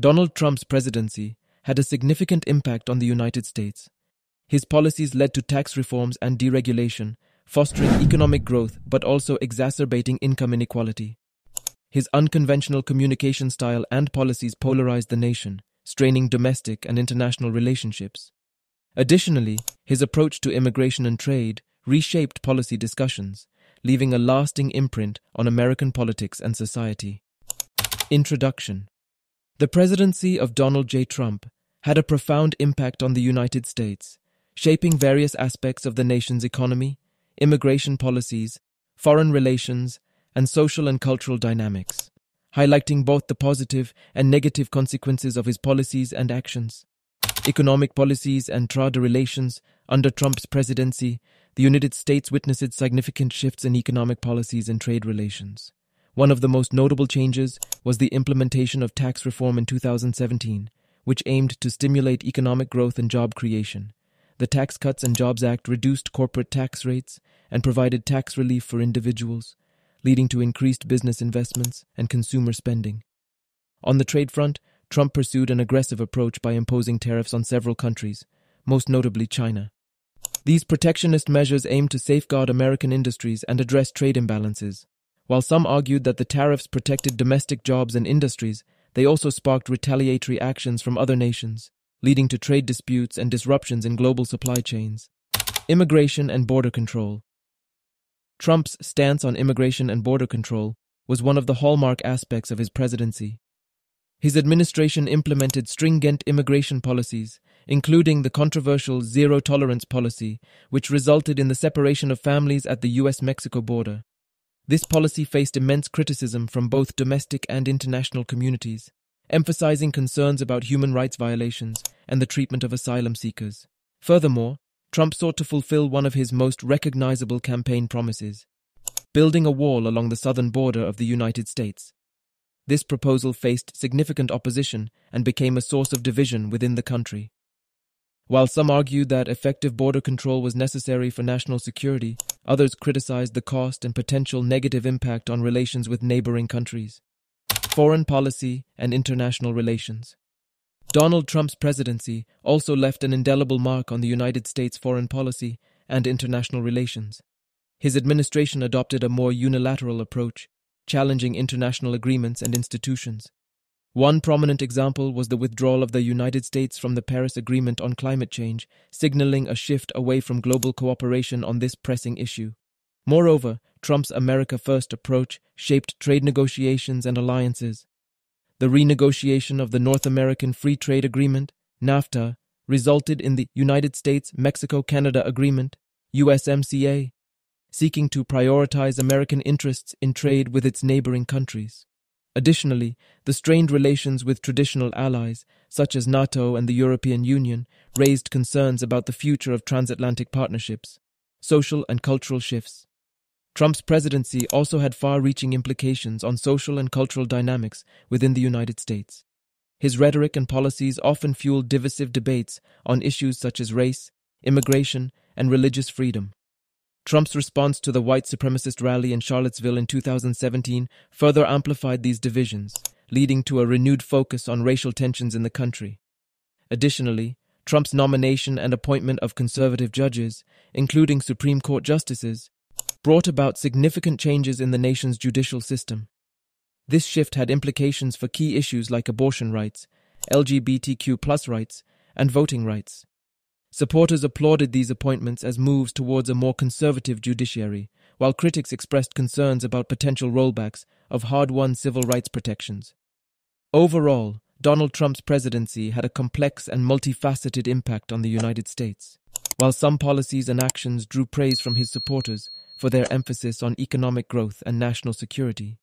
Donald Trump's presidency had a significant impact on the United States. His policies led to tax reforms and deregulation, fostering economic growth but also exacerbating income inequality. His unconventional communication style and policies polarized the nation, straining domestic and international relationships. Additionally, his approach to immigration and trade reshaped policy discussions, leaving a lasting imprint on American politics and society. Introduction the presidency of Donald J. Trump had a profound impact on the United States, shaping various aspects of the nation's economy, immigration policies, foreign relations, and social and cultural dynamics, highlighting both the positive and negative consequences of his policies and actions. Economic policies and trade relations under Trump's presidency, the United States witnessed significant shifts in economic policies and trade relations. One of the most notable changes was the implementation of tax reform in 2017, which aimed to stimulate economic growth and job creation. The Tax Cuts and Jobs Act reduced corporate tax rates and provided tax relief for individuals, leading to increased business investments and consumer spending. On the trade front, Trump pursued an aggressive approach by imposing tariffs on several countries, most notably China. These protectionist measures aim to safeguard American industries and address trade imbalances, while some argued that the tariffs protected domestic jobs and industries, they also sparked retaliatory actions from other nations, leading to trade disputes and disruptions in global supply chains. Immigration and border control. Trump's stance on immigration and border control was one of the hallmark aspects of his presidency. His administration implemented stringent immigration policies, including the controversial zero tolerance policy, which resulted in the separation of families at the US Mexico border. This policy faced immense criticism from both domestic and international communities, emphasizing concerns about human rights violations and the treatment of asylum seekers. Furthermore, Trump sought to fulfill one of his most recognizable campaign promises building a wall along the southern border of the United States. This proposal faced significant opposition and became a source of division within the country. While some argued that effective border control was necessary for national security, Others criticized the cost and potential negative impact on relations with neighboring countries, foreign policy, and international relations. Donald Trump's presidency also left an indelible mark on the United States foreign policy and international relations. His administration adopted a more unilateral approach, challenging international agreements and institutions. One prominent example was the withdrawal of the United States from the Paris Agreement on climate change, signaling a shift away from global cooperation on this pressing issue. Moreover, Trump's America First approach shaped trade negotiations and alliances. The renegotiation of the North American Free Trade Agreement, NAFTA, resulted in the United States Mexico Canada Agreement, USMCA, seeking to prioritize American interests in trade with its neighboring countries. Additionally, the strained relations with traditional allies, such as NATO and the European Union, raised concerns about the future of transatlantic partnerships, social and cultural shifts. Trump's presidency also had far reaching implications on social and cultural dynamics within the United States. His rhetoric and policies often fueled divisive debates on issues such as race, immigration, and religious freedom. Trump's response to the white supremacist rally in Charlottesville in 2017 further amplified these divisions, leading to a renewed focus on racial tensions in the country. Additionally, Trump's nomination and appointment of conservative judges, including Supreme Court justices, brought about significant changes in the nation's judicial system. This shift had implications for key issues like abortion rights, LGBTQ rights, and voting rights. Supporters applauded these appointments as moves towards a more conservative judiciary, while critics expressed concerns about potential rollbacks of hard won civil rights protections. Overall, Donald Trump's presidency had a complex and multifaceted impact on the United States. While some policies and actions drew praise from his supporters for their emphasis on economic growth and national security,